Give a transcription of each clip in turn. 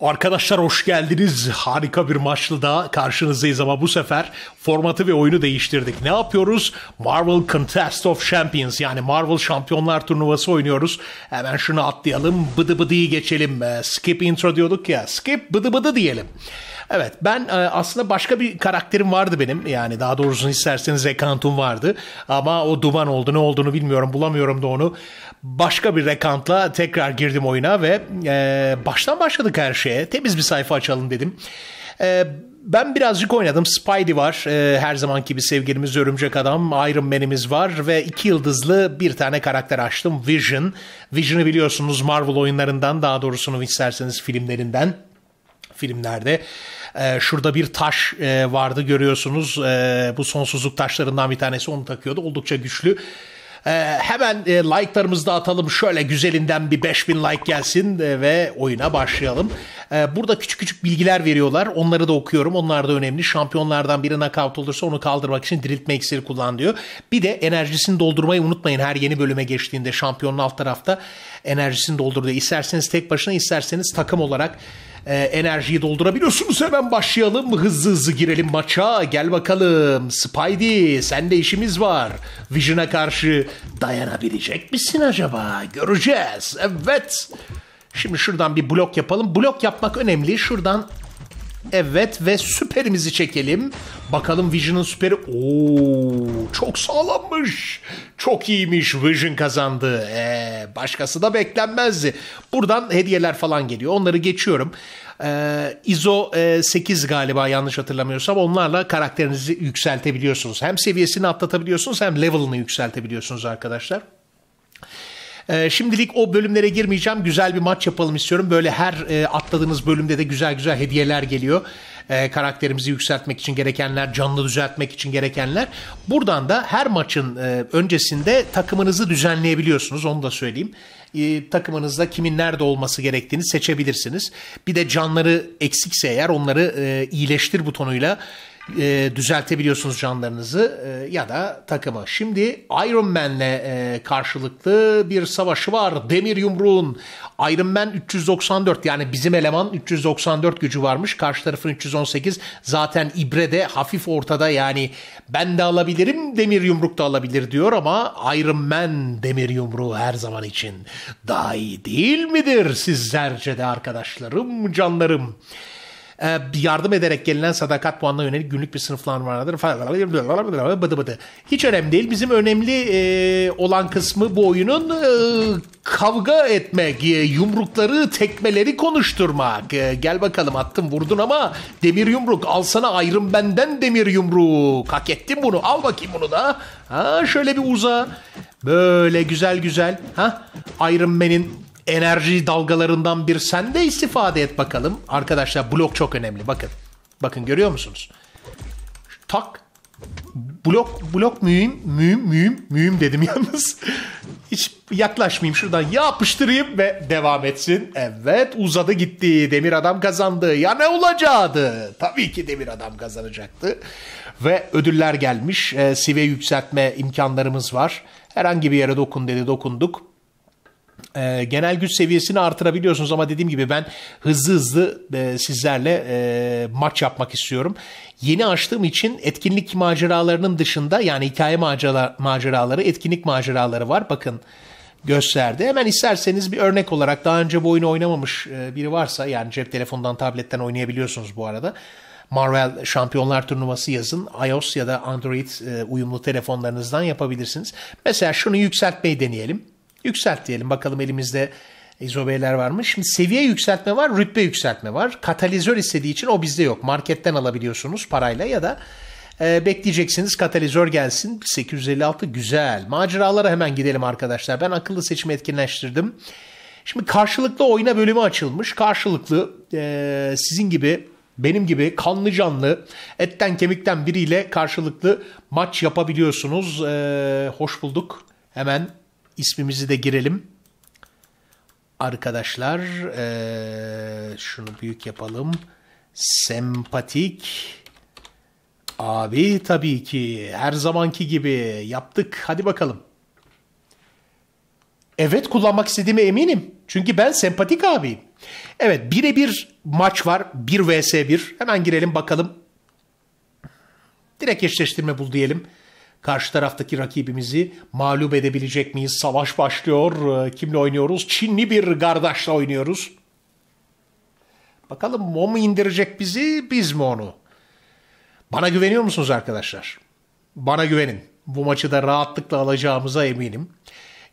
Arkadaşlar hoş geldiniz. Harika bir maçla da karşınızdayız ama bu sefer formatı ve oyunu değiştirdik. Ne yapıyoruz? Marvel Contest of Champions yani Marvel Şampiyonlar Turnuvası oynuyoruz. Hemen şunu atlayalım. Bıdı bıdıyı geçelim. Ee, skip intro diyorduk ya. Skip bıdı bıdı diyelim. Evet ben e, aslında başka bir karakterim vardı benim. Yani daha doğrusunu isterseniz Rekant'um vardı. Ama o duman oldu ne olduğunu bilmiyorum bulamıyorum da onu. Başka bir Rekant'la tekrar girdim oyuna ve e, baştan başladık her şeye. Temiz bir sayfa açalım dedim. Eee ben birazcık oynadım. Spidey var. E, her zamanki bir sevgilimiz Örümcek Adam. Iron Man'imiz var. Ve iki yıldızlı bir tane karakter açtım. Vision. Vision'ı biliyorsunuz Marvel oyunlarından daha doğrusunu isterseniz filmlerinden filmlerde. E, şurada bir taş e, vardı görüyorsunuz. E, bu sonsuzluk taşlarından bir tanesi onu takıyordu. Oldukça güçlü. E, hemen e, like'larımızı da atalım. Şöyle güzelinden bir 5000 like gelsin e, ve oyuna başlayalım. E, burada küçük küçük bilgiler veriyorlar. Onları da okuyorum. Onlar da önemli. Şampiyonlardan biri nakavt olursa onu kaldırmak için diriltme iksiri kullan diyor. Bir de enerjisini doldurmayı unutmayın. Her yeni bölüme geçtiğinde şampiyonun alt tarafta enerjisini doldurdu. İsterseniz tek başına isterseniz takım olarak e, enerjiyi doldurabiliyorsunuz. Hemen başlayalım. Hızlı hızlı girelim maça. Gel bakalım. Spidey sende işimiz var. Vision'a karşı dayanabilecek misin acaba? Göreceğiz. Evet. Şimdi şuradan bir blok yapalım. Blok yapmak önemli. Şuradan Evet ve süperimizi çekelim. Bakalım Vision'ın süperi. Oo, çok sağlammış. Çok iyiymiş Vision kazandı. Ee, başkası da beklenmezdi. Buradan hediyeler falan geliyor. Onları geçiyorum. Ee, ISO e, 8 galiba yanlış hatırlamıyorsam onlarla karakterinizi yükseltebiliyorsunuz. Hem seviyesini atlatabiliyorsunuz hem level'ını yükseltebiliyorsunuz arkadaşlar. Ee, şimdilik o bölümlere girmeyeceğim. Güzel bir maç yapalım istiyorum. Böyle her e, atladığınız bölümde de güzel güzel hediyeler geliyor. Ee, karakterimizi yükseltmek için gerekenler, canlı düzeltmek için gerekenler. Buradan da her maçın e, öncesinde takımınızı düzenleyebiliyorsunuz. Onu da söyleyeyim ee, takımınızda kimin nerede olması gerektiğini seçebilirsiniz. Bir de canları eksikse eğer onları e, iyileştir butonuyla e, düzeltebiliyorsunuz canlarınızı e, ya da takımı. Şimdi Iron Man'le e, karşılıklı bir savaşı var. Demir yumruğun Iron Man 394 yani bizim eleman 394 gücü varmış. Karşı tarafın 318 zaten ibre de hafif ortada yani ben de alabilirim demir yumruk da alabilir diyor ama Iron Man demir yumruğu her zaman için daha iyi değil midir sizlerce de arkadaşlarım canlarım. Ee, yardım ederek gelinen sadakat puanına yönelik günlük bir sınıflan vardır falan. Bıdı bıdı. Hiç önemli değil. Bizim önemli e, olan kısmı bu oyunun e, kavga etmek, e, yumrukları, tekmeleri konuşturmak. E, gel bakalım attım vurdun ama demir yumruk alsana ayrım benden demir yumruk. Hak ettin bunu al bakayım bunu da. Ha şöyle bir uza. Böyle güzel güzel. Ha Iron Man'in enerji dalgalarından bir sen de istifade et bakalım. Arkadaşlar blok çok önemli bakın. Bakın görüyor musunuz? Tak. Blok blok mühim mühim mühim mühim dedim yalnız. Hiç yaklaşmayayım şuradan yapıştırayım ve devam etsin. Evet uzadı gitti. Demir adam kazandı. Ya ne olacaktı? Tabii ki demir adam kazanacaktı. Ve ödüller gelmiş. E, sive yükseltme imkanlarımız var. Herhangi bir yere dokun dedi dokunduk e, genel güç seviyesini artırabiliyorsunuz ama dediğim gibi ben hızlı hızlı e, sizlerle e, maç yapmak istiyorum. Yeni açtığım için etkinlik maceralarının dışında yani hikaye maceraları, etkinlik maceraları var. Bakın gösterdi. Hemen isterseniz bir örnek olarak daha önce bu oyunu oynamamış e, biri varsa yani cep telefonundan tabletten oynayabiliyorsunuz bu arada. Marvel Şampiyonlar Turnuvası yazın. iOS ya da Android e, uyumlu telefonlarınızdan yapabilirsiniz. Mesela şunu yükseltmeyi deneyelim. Yükselt diyelim bakalım elimizde izobeler varmış. Şimdi seviye yükseltme var, rütbe yükseltme var. Katalizör istediği için o bizde yok. Marketten alabiliyorsunuz parayla ya da e, bekleyeceksiniz katalizör gelsin. 856 güzel. Maceralara hemen gidelim arkadaşlar. Ben akıllı seçimi etkinleştirdim. Şimdi karşılıklı oyna bölümü açılmış. Karşılıklı e, sizin gibi benim gibi kanlı canlı etten kemikten biriyle karşılıklı maç yapabiliyorsunuz. E, hoş bulduk. Hemen ismimizi de girelim. Arkadaşlar ee, şunu büyük yapalım. Sempatik abi tabii ki her zamanki gibi yaptık. Hadi bakalım. Evet kullanmak istediğime eminim. Çünkü ben sempatik abiyim. Evet birebir maç var. 1 vs 1. Hemen girelim bakalım. Direkt eşleştirme bul diyelim. Karşı taraftaki rakibimizi mağlup edebilecek miyiz? Savaş başlıyor. Ee, kimle oynuyoruz? Çinli bir kardeşle oynuyoruz. Bakalım o mu indirecek bizi, biz mi onu? Bana güveniyor musunuz arkadaşlar? Bana güvenin. Bu maçı da rahatlıkla alacağımıza eminim.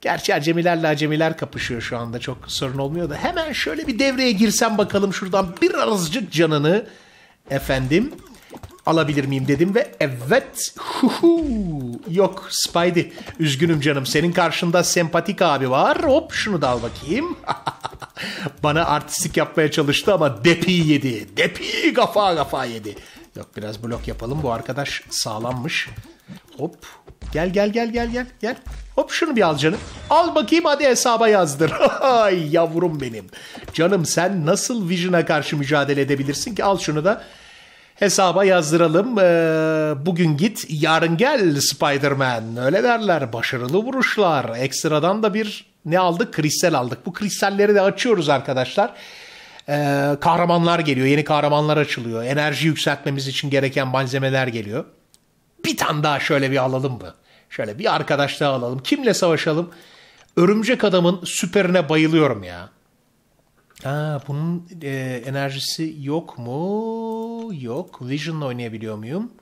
Gerçi acemilerle acemiler kapışıyor şu anda çok sorun olmuyor da hemen şöyle bir devreye girsem bakalım şuradan birazcık canını efendim alabilir miyim dedim ve evet huhu, yok Spidey üzgünüm canım senin karşında sempatik abi var hop şunu da al bakayım bana artistik yapmaya çalıştı ama depi yedi depi kafa kafa yedi yok biraz blok yapalım bu arkadaş Sağlanmış. hop Gel gel gel gel gel gel. Hop şunu bir al canım. Al bakayım hadi hesaba yazdır. Ay yavrum benim. Canım sen nasıl Vision'a karşı mücadele edebilirsin ki? Al şunu da hesaba yazdıralım. Ee, bugün git yarın gel Spider-Man. Öyle derler. Başarılı vuruşlar. Ekstradan da bir ne aldık? Kristal aldık. Bu kristalleri de açıyoruz arkadaşlar. Ee, kahramanlar geliyor. Yeni kahramanlar açılıyor. Enerji yükseltmemiz için gereken malzemeler geliyor. Bir tane daha şöyle bir alalım mı? Şöyle bir arkadaş daha alalım. Kimle savaşalım? Örümcek adamın süperine bayılıyorum ya. Aa, bunun e, enerjisi yok mu? Yok. Vision'la oynayabiliyor muyum?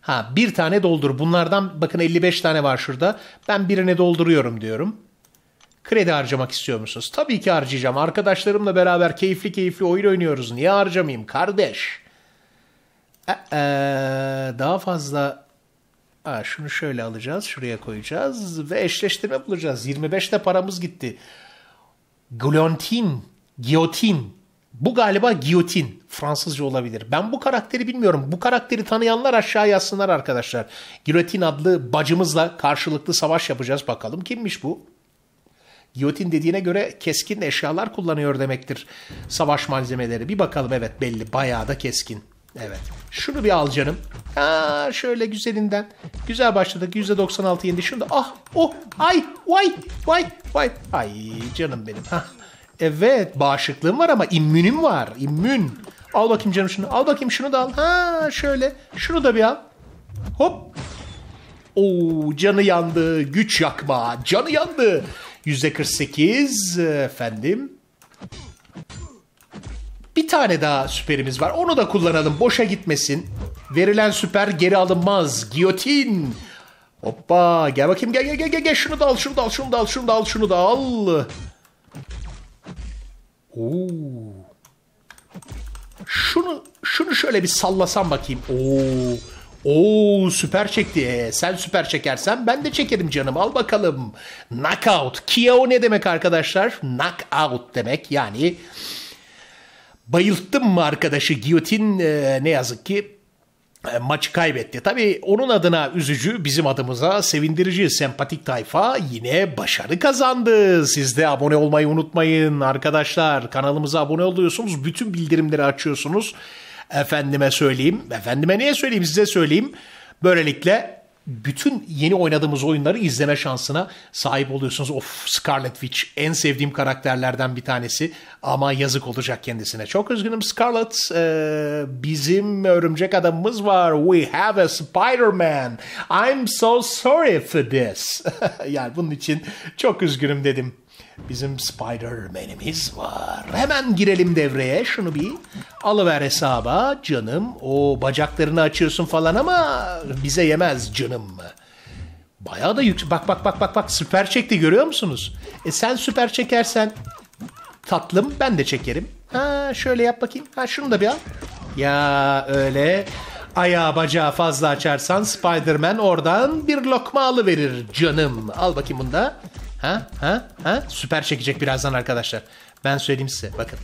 Ha bir tane doldur. Bunlardan bakın 55 tane var şurada. Ben birini dolduruyorum diyorum. Kredi harcamak istiyor musunuz? Tabii ki harcayacağım. Arkadaşlarımla beraber keyifli keyifli oyun oynuyoruz. Niye harcamayayım kardeş? Ee, daha fazla... Aa, şunu şöyle alacağız. Şuraya koyacağız. Ve eşleştirme bulacağız. 25 de paramız gitti. Glontin Giyotin. Bu galiba Giyotin. Fransızca olabilir. Ben bu karakteri bilmiyorum. Bu karakteri tanıyanlar aşağı yazsınlar arkadaşlar. Giyotin adlı bacımızla karşılıklı savaş yapacağız. Bakalım kimmiş bu? Giyotin dediğine göre keskin eşyalar kullanıyor demektir savaş malzemeleri. Bir bakalım evet belli bayağı da keskin. Evet. Şunu bir al canım. Aa, şöyle güzelinden. Güzel başladık. %96 yendi. Şunu da ah oh ay vay vay vay. Ay canım benim. Hah. Evet bağışıklığım var ama immünüm var. İmmün. Al bakayım canım şunu. Al bakayım şunu da al. Ha şöyle. Şunu da bir al. Hop. Oo canı yandı. Güç yakma. Canı yandı. Yüzde 48 efendim. Bir tane daha süperimiz var. Onu da kullanalım. Boşa gitmesin. Verilen süper geri alınmaz. Giyotin. Hoppa gel bakayım gel gel gel gel şunu da al şunu da al şunu da al şunu da al şunu da al. Oo. Şunu şunu şöyle bir sallasam bakayım. Oo. Oo süper çekti. Ee, sen süper çekersen ben de çekerim canım. Al bakalım. Knockout. Kio ne demek arkadaşlar? Knockout demek. Yani bayılttım mı arkadaşı? Giyotin e, ne yazık ki e, maçı kaybetti. Tabii onun adına üzücü, bizim adımıza sevindirici, sempatik tayfa yine başarı kazandı. Siz de abone olmayı unutmayın arkadaşlar. Kanalımıza abone oluyorsunuz, bütün bildirimleri açıyorsunuz. Efendime söyleyeyim, efendime niye söyleyeyim size söyleyeyim. Böylelikle bütün yeni oynadığımız oyunları izleme şansına sahip oluyorsunuz. Of Scarlet Witch en sevdiğim karakterlerden bir tanesi ama yazık olacak kendisine. Çok üzgünüm Scarlet ee, bizim örümcek adamımız var. We have a Spider-Man. I'm so sorry for this. yani bunun için çok üzgünüm dedim. Bizim Spider-Man'imiz var. Hemen girelim devreye şunu bir. Alıver hesaba canım. O bacaklarını açıyorsun falan ama bize yemez canım. Bayağı da yüksek. Bak bak bak bak bak süper çekti görüyor musunuz? E sen süper çekersen tatlım ben de çekerim. Ha şöyle yap bakayım. Ha şunu da bir al. Ya öyle ayağı bacağı fazla açarsan Spider-Man oradan bir lokma alıverir canım. Al bakayım bunu da. Ha? Ha? Ha? Süper çekecek birazdan arkadaşlar. Ben söyleyeyim size. Bakın.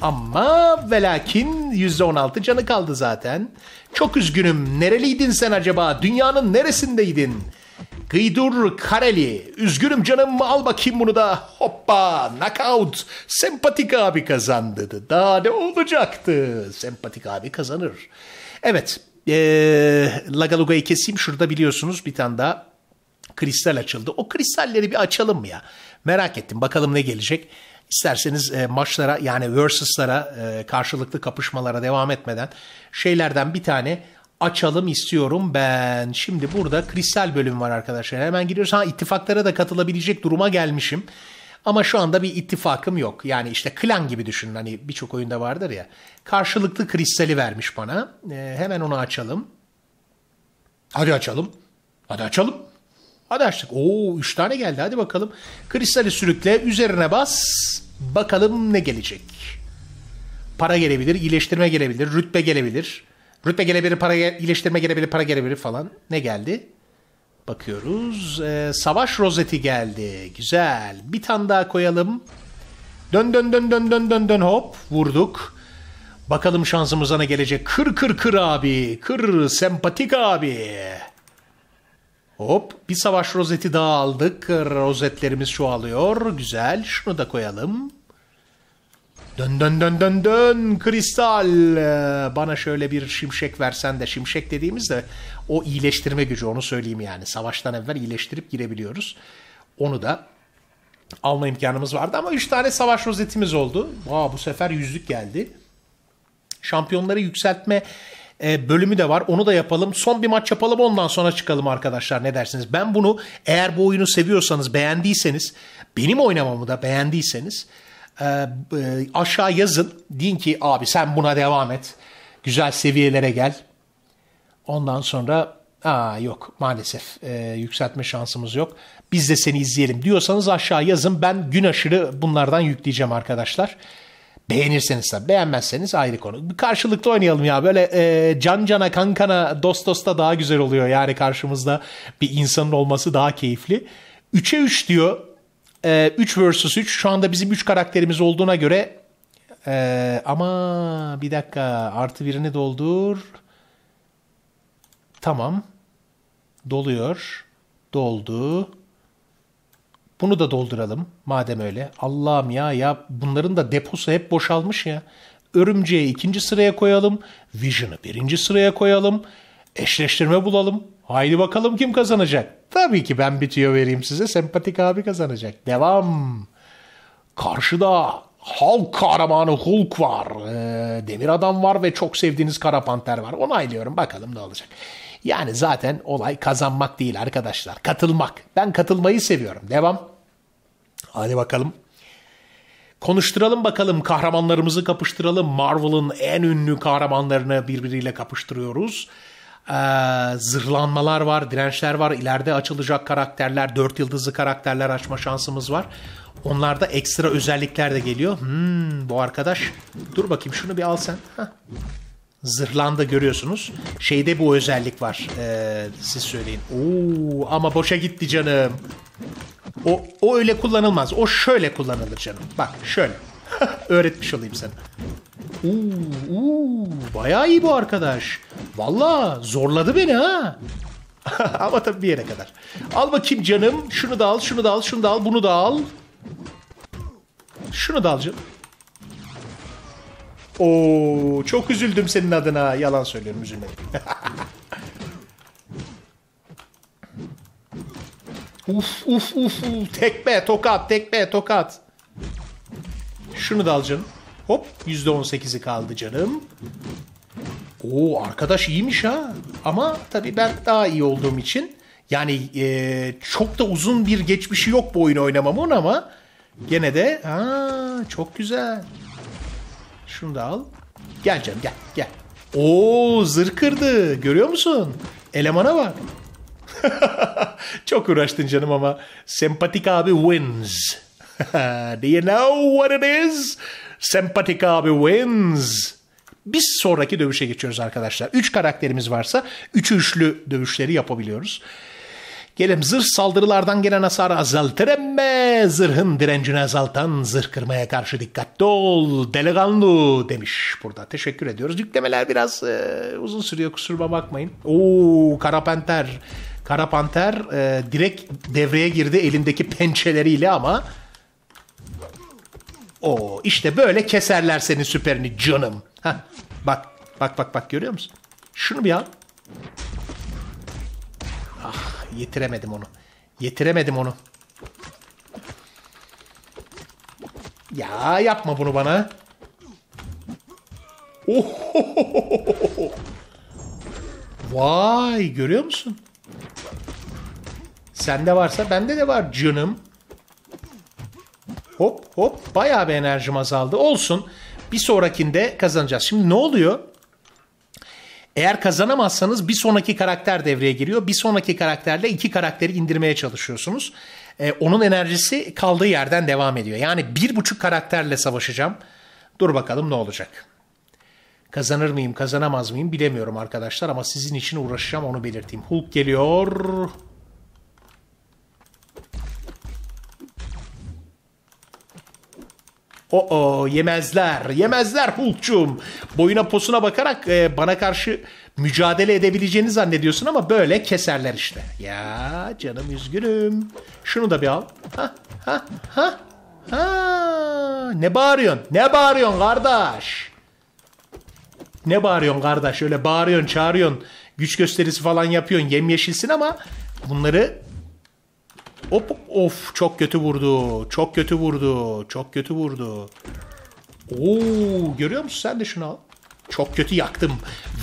Ama ve lakin %16 canı kaldı zaten. Çok üzgünüm. Nereliydin sen acaba? Dünyanın neresindeydin? Gıydur Kareli. Üzgünüm canım al bakayım bunu da. Hoppa knockout. Sempatik abi kazandı. Daha ne olacaktı? Sempatik abi kazanır. Evet. Ee, Lagaluga keseyim. Şurada biliyorsunuz bir tane daha kristal açıldı. O kristalleri bir açalım mı ya? Merak ettim bakalım ne gelecek. İsterseniz e, maçlara yani versus'lara e, karşılıklı kapışmalara devam etmeden şeylerden bir tane açalım istiyorum ben. Şimdi burada kristal bölüm var arkadaşlar. Hemen giriyoruz. Ha ittifaklara da katılabilecek duruma gelmişim. Ama şu anda bir ittifakım yok. Yani işte klan gibi düşünün hani birçok oyunda vardır ya. Karşılıklı kristali vermiş bana. E, hemen onu açalım. Hadi açalım. Hadi açalım. Hadi açtık. Oo 3 tane geldi. Hadi bakalım. Kristali sürükle. Üzerine bas. Bakalım ne gelecek. Para gelebilir. iyileştirme gelebilir. Rütbe gelebilir. Rütbe gelebilir. Para ge- iyileştirme gelebilir. Para gelebilir falan. Ne geldi? Bakıyoruz. Ee, savaş rozeti geldi. Güzel. Bir tane daha koyalım. Dön dön dön dön dön dön dön hop. Vurduk. Bakalım şansımıza ne gelecek. Kır kır kır abi. Kır sempatik abi. Hop bir savaş rozeti daha aldık. Rozetlerimiz şu alıyor, Güzel. Şunu da koyalım. Dön dön dön dön dön kristal. Bana şöyle bir şimşek versen de şimşek dediğimiz de o iyileştirme gücü onu söyleyeyim yani. Savaştan evvel iyileştirip girebiliyoruz. Onu da alma imkanımız vardı ama 3 tane savaş rozetimiz oldu. Aa, bu sefer yüzlük geldi. Şampiyonları yükseltme e, bölümü de var. Onu da yapalım. Son bir maç yapalım ondan sonra çıkalım arkadaşlar ne dersiniz? Ben bunu eğer bu oyunu seviyorsanız beğendiyseniz benim oynamamı da beğendiyseniz e, e, aşağı yazın. Deyin ki abi sen buna devam et. Güzel seviyelere gel. Ondan sonra aa yok maalesef e, yükseltme şansımız yok. Biz de seni izleyelim diyorsanız aşağı yazın. Ben gün aşırı bunlardan yükleyeceğim arkadaşlar. Beğenirseniz tabii beğenmezseniz ayrı konu. Bir Karşılıklı oynayalım ya böyle e, can cana kankana dost dosta daha güzel oluyor. Yani karşımızda bir insanın olması daha keyifli. 3'e 3 diyor. E, 3 vs 3 şu anda bizim 3 karakterimiz olduğuna göre e, ama bir dakika artı birini doldur. Tamam. Doluyor. Doldu. Bunu da dolduralım madem öyle. Allah'ım ya ya bunların da deposu hep boşalmış ya. Örümceği ikinci sıraya koyalım. Vision'ı birinci sıraya koyalım. Eşleştirme bulalım. Haydi bakalım kim kazanacak? Tabii ki ben bir tüyo vereyim size. Sempatik abi kazanacak. Devam. Karşıda halk kahramanı Hulk var. Ee, demir Adam var ve çok sevdiğiniz Kara Panter var. Onaylıyorum bakalım ne olacak. Yani zaten olay kazanmak değil arkadaşlar. Katılmak. Ben katılmayı seviyorum. Devam. Hadi bakalım. Konuşturalım bakalım kahramanlarımızı kapıştıralım. Marvel'ın en ünlü kahramanlarını birbiriyle kapıştırıyoruz. Ee, zırlanmalar var, dirençler var. İleride açılacak karakterler, dört yıldızlı karakterler açma şansımız var. Onlarda ekstra özellikler de geliyor. Hmm, bu arkadaş. Dur bakayım şunu bir al sen. Heh zırhlanda görüyorsunuz. Şeyde bu özellik var. Ee, siz söyleyin. Oo, ama boşa gitti canım. O, o öyle kullanılmaz. O şöyle kullanılır canım. Bak şöyle. Öğretmiş olayım sana. Oo, oo, bayağı iyi bu arkadaş. Valla zorladı beni ha. ama tabii bir yere kadar. Al bakayım canım. Şunu da al, şunu da al, şunu da al, bunu da al. Şunu da al canım. Oo çok üzüldüm senin adına. Yalan söylüyorum üzülmeyin. uf uf uf uf. Tekme tokat tekme tokat. Şunu da al canım. Hop %18'i kaldı canım. Oo arkadaş iyiymiş ha. Ama tabii ben daha iyi olduğum için yani e, çok da uzun bir geçmişi yok bu oyunu oynamamın ama gene de ha çok güzel. Şunu da al. Gel canım gel gel. Oo zırh kırdı. Görüyor musun? Elemana bak. Çok uğraştın canım ama. Sempatik abi wins. Do you know what it is? Sempatik abi wins. Biz sonraki dövüşe geçiyoruz arkadaşlar. Üç karakterimiz varsa üçü üçlü dövüşleri yapabiliyoruz. Gelim zırh saldırılardan gelen hasarı azaltırım be zırhın direncini azaltan zırh kırmaya karşı dikkatli ol delikanlı demiş burada. Teşekkür ediyoruz. Yüklemeler biraz e, uzun sürüyor kusuruma bakmayın. Oo Kara Panter. Kara Panter e, direkt devreye girdi elindeki pençeleriyle ama o işte böyle keserler senin süperini canım. Heh, bak bak bak bak görüyor musun? Şunu bir al. Ah Yetiremedim onu. Yetiremedim onu. Ya yapma bunu bana. Ohohohoho. Vay görüyor musun? Sende varsa bende de var canım. Hop hop bayağı bir enerjim azaldı. Olsun bir sonrakinde kazanacağız. Şimdi ne oluyor? Eğer kazanamazsanız bir sonraki karakter devreye giriyor. Bir sonraki karakterle iki karakteri indirmeye çalışıyorsunuz. Ee, onun enerjisi kaldığı yerden devam ediyor. Yani bir buçuk karakterle savaşacağım. Dur bakalım ne olacak. Kazanır mıyım, kazanamaz mıyım bilemiyorum arkadaşlar ama sizin için uğraşacağım onu belirteyim. Hulk geliyor. O o yemezler. Yemezler Hulk'cum. Boyuna posuna bakarak e, bana karşı mücadele edebileceğini zannediyorsun ama böyle keserler işte. Ya canım üzgünüm. Şunu da bir al. Ha ha ha. Ha ne bağırıyorsun? Ne bağırıyorsun kardeş? Ne bağırıyorsun kardeş? Öyle bağırıyorsun, çağırıyorsun. Güç gösterisi falan yapıyorsun. yem yeşilsin ama bunları Hop of çok kötü vurdu. Çok kötü vurdu. Çok kötü vurdu. Oo görüyor musun sen de şunu al. Çok kötü yaktım.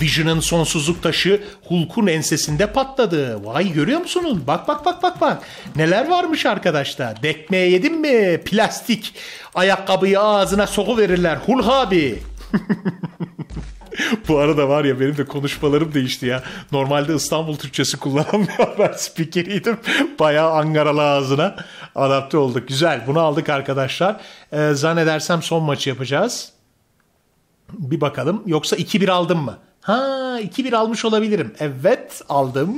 Vision'ın sonsuzluk taşı Hulk'un ensesinde patladı. Vay görüyor musunuz? Bak bak bak bak bak. Neler varmış arkadaşlar. Dekmeye yedin mi? Plastik ayakkabıyı ağzına soku verirler Hulk abi. Bu arada var ya benim de konuşmalarım değişti ya. Normalde İstanbul Türkçesi kullanan bir haber spikeriydim. Bayağı Angaralı ağzına adapte olduk. Güzel bunu aldık arkadaşlar. Ee, zannedersem son maçı yapacağız. Bir bakalım. Yoksa 2-1 aldım mı? Ha 2-1 almış olabilirim. Evet aldım.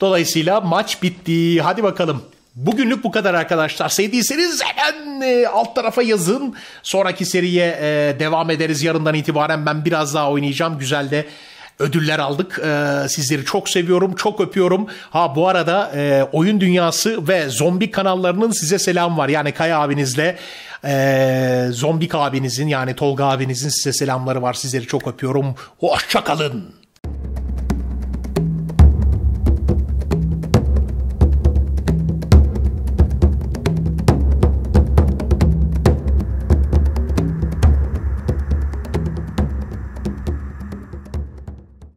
Dolayısıyla maç bitti. Hadi bakalım. Bugünlük bu kadar arkadaşlar. Sevdiyseniz hemen e, alt tarafa yazın. Sonraki seriye e, devam ederiz. Yarından itibaren ben biraz daha oynayacağım. Güzel de ödüller aldık. E, sizleri çok seviyorum, çok öpüyorum. Ha bu arada oyun dünyası ve zombi kanallarının size selam var. Yani Kaya abinizle zombi abinizin yani Tolga abinizin size selamları var. Sizleri çok öpüyorum. Hoşçakalın.